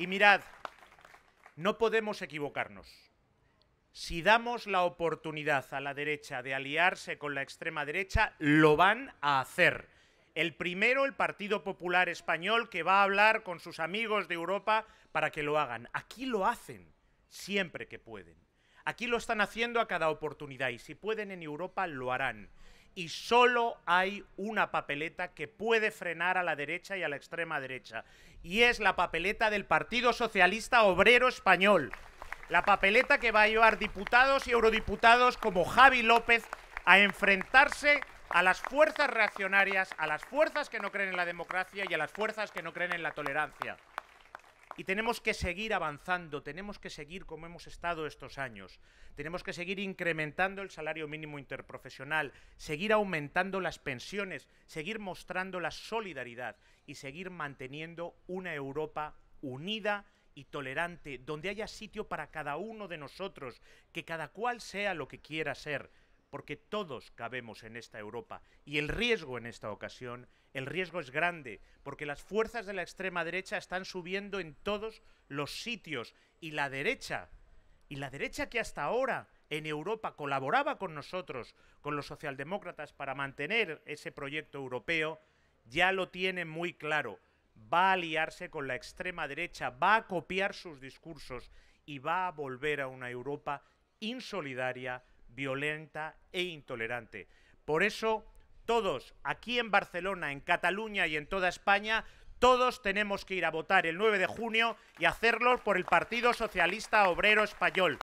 Y mirad, no podemos equivocarnos. Si damos la oportunidad a la derecha de aliarse con la extrema derecha, lo van a hacer. El primero, el Partido Popular Español, que va a hablar con sus amigos de Europa para que lo hagan. Aquí lo hacen, siempre que pueden. Aquí lo están haciendo a cada oportunidad y si pueden en Europa, lo harán y solo hay una papeleta que puede frenar a la derecha y a la extrema derecha, y es la papeleta del Partido Socialista Obrero Español, la papeleta que va a llevar diputados y eurodiputados como Javi López a enfrentarse a las fuerzas reaccionarias, a las fuerzas que no creen en la democracia y a las fuerzas que no creen en la tolerancia. Y tenemos que seguir avanzando, tenemos que seguir como hemos estado estos años, tenemos que seguir incrementando el salario mínimo interprofesional, seguir aumentando las pensiones, seguir mostrando la solidaridad y seguir manteniendo una Europa unida y tolerante, donde haya sitio para cada uno de nosotros, que cada cual sea lo que quiera ser porque todos cabemos en esta Europa. Y el riesgo en esta ocasión, el riesgo es grande, porque las fuerzas de la extrema derecha están subiendo en todos los sitios. Y la derecha, y la derecha que hasta ahora en Europa colaboraba con nosotros, con los socialdemócratas, para mantener ese proyecto europeo, ya lo tiene muy claro. Va a aliarse con la extrema derecha, va a copiar sus discursos y va a volver a una Europa insolidaria, violenta e intolerante. Por eso, todos, aquí en Barcelona, en Cataluña y en toda España, todos tenemos que ir a votar el 9 de junio y hacerlo por el Partido Socialista Obrero Español.